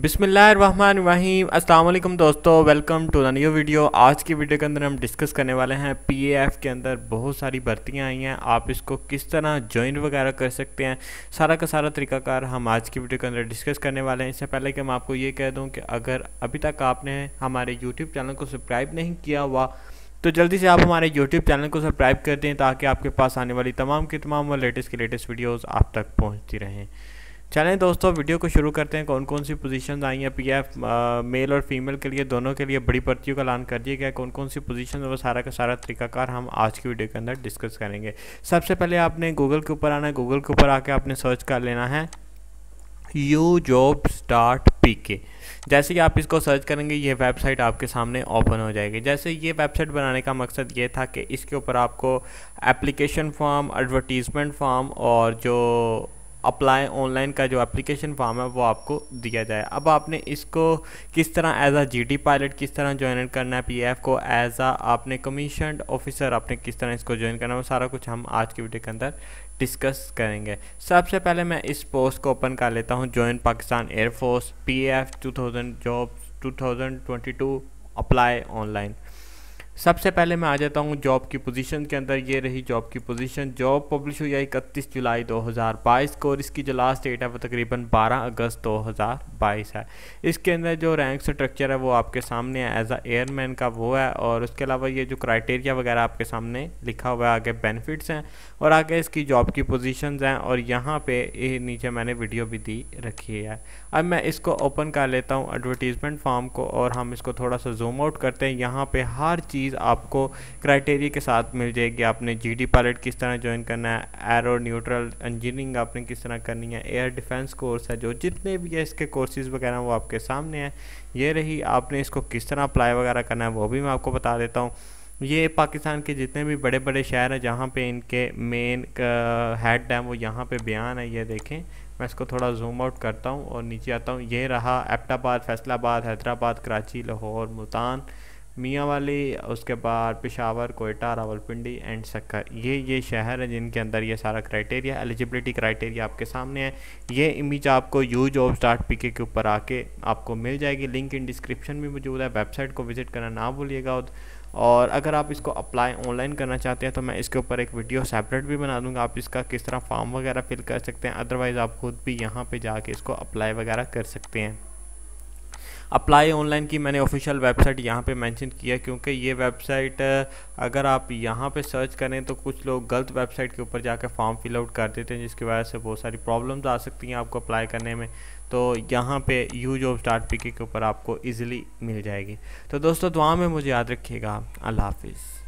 बिसमीम अल्लाम दोस्तों welcome to the new video आज की वीडियो के अंदर हम डिस्कस करने वाले हैं पीएएफ के अंदर बहुत सारी भर्तियां आई हैं आप इसको किस तरह ज्वाइन वगैरह कर सकते हैं सारा का सारा तरीकाकार हम आज की वीडियो के अंदर डिस्कस करने वाले हैं इससे पहले कि मैं आपको ये कह दूँ कि अगर अभी तक आपने हमारे यूट्यूब चैनल को सब्सक्राइब नहीं किया हुआ तो जल्दी से आप हमारे यूट्यूब चैनल को सब्सक्राइब कर दें ताकि आपके पास आने वाली तमाम की तमाम और लेटेस्ट की लेटेस्ट वीडियोज़ आप तक पहुँचती रहें चलें दोस्तों वीडियो को शुरू करते हैं कौन कौन सी पोजीशंस आई हैं पीएफ मेल uh, और फीमेल के लिए दोनों के लिए बड़ी भर्तियों का ऐलान कर दिया गया कौन कौन सी पोजीशन वो सारा का सारा तरीकाकार हम आज की वीडियो के अंदर डिस्कस करेंगे सबसे पहले आपने गूगल के ऊपर आना है गूगल के ऊपर आके आपने सर्च कर लेना है यू जॉब स्टार्ट पी के जैसे कि आप इसको सर्च करेंगे ये वेबसाइट आपके सामने ओपन हो जाएगी जैसे ये वेबसाइट बनाने का मकसद ये था कि इसके ऊपर आपको एप्लीकेशन फॉर्म एडवर्टीज़मेंट फॉर्म और जो अप्लाई ऑनलाइन का जो एप्लीकेशन फॉर्म है वो आपको दिया जाए अब आपने इसको किस तरह एज आ जीटी पायलट किस तरह ज्वाइन करना है पीएफ को एज आ आपने कमीशन ऑफिसर आपने किस तरह इसको ज्वाइन करना है वो सारा कुछ हम आज की वीडियो के अंदर डिस्कस करेंगे सबसे पहले मैं इस पोस्ट को ओपन कर लेता हूँ join Pakistan air force P F two thousand job two thousand twenty two apply online सबसे पहले मैं आ जाता हूँ जॉब की पोजीशन के अंदर ये रही जॉब की पोजीशन जॉब पब्लिश हुई है इकतीस जुलाई 2022 को और इसकी जो लास्ट डेट है वो तकरीबन 12 अगस्त 2022 है इसके अंदर जो रैंक स्ट्रक्चर है वो आपके सामने है एज अ एयरमैन का वो है और उसके अलावा ये जो क्राइटेरिया वगैरह आपके सामने लिखा हुआ है आगे बेनिफिट्स हैं और आगे इसकी जॉब की पोजिशन हैं और यहाँ पर नीचे मैंने वीडियो भी दी रखी है अब मैं इसको ओपन कर लेता हूँ एडवर्टीज़मेंट फॉर्म को और हम इसको थोड़ा सा जूम आउट करते हैं यहाँ पर हर चीज़ चीज़ आपको क्राइटेरिया के साथ मिल जाएगी आपने जी डी पायलट किस तरह ज्वाइन करना है एरो न्यूट्रल इंजीनियरिंग आपने किस तरह करनी है एयर डिफेंस कोर्स है जो जितने भी है इसके कोर्सेज़ वगैरह वो आपके सामने हैं ये रही आपने इसको किस तरह अप्लाई वगैरह करना है वो भी मैं आपको बता देता हूँ ये पाकिस्तान के जितने भी बड़े बड़े शहर हैं जहाँ पे इनके मेन हेड डैम वो यहाँ पे बयान है ये देखें मैं इसको थोड़ा जूम आउट करता हूँ और नीचे आता हूँ ये रहा एपटाबाद फैसलाबाद हैदराबाद कराची लाहौर मुल्तान मियाँ वाली उसके बाद पिशावर कोयटा रावलपिंडी एंड सक्कर ये ये शहर हैं जिनके अंदर ये सारा क्राइटेरिया एलिजिबिलिटी क्राइटेरिया आपके सामने है ये इमेज आपको यू जॉब स्टार्ट पीके के ऊपर आके आपको मिल जाएगी लिंक इन डिस्क्रिप्शन में मौजूद है वेबसाइट को विजिट करना ना भूलिएगा और अगर आप इसको अप्लाई ऑनलाइन करना चाहते हैं तो मैं इसके ऊपर एक वीडियो सेपरेट भी बना दूंगा आप इसका किस तरह फॉर्म वगैरह फिल कर सकते हैं अदरवाइज़ आप खुद भी यहाँ पे जाके इसको अप्लाई वगैरह कर सकते हैं अप्लाई ऑनलाइन की मैंने ऑफिशियल वेबसाइट यहाँ पे मेंशन किया क्योंकि ये वेबसाइट अगर आप यहाँ पे सर्च करें तो कुछ लोग गलत वेबसाइट के ऊपर जाकर फॉर्म फिलआउट कर देते हैं जिसकी वजह से बहुत सारी प्रॉब्लम्स आ सकती हैं आपको अप्लाई करने में तो यहाँ पे यू जॉब स्टार्ट पी के ऊपर आपको ईजिली मिल जाएगी तो दोस्तों दुआ में मुझे याद रखिएगा अल्लाह हाफिज़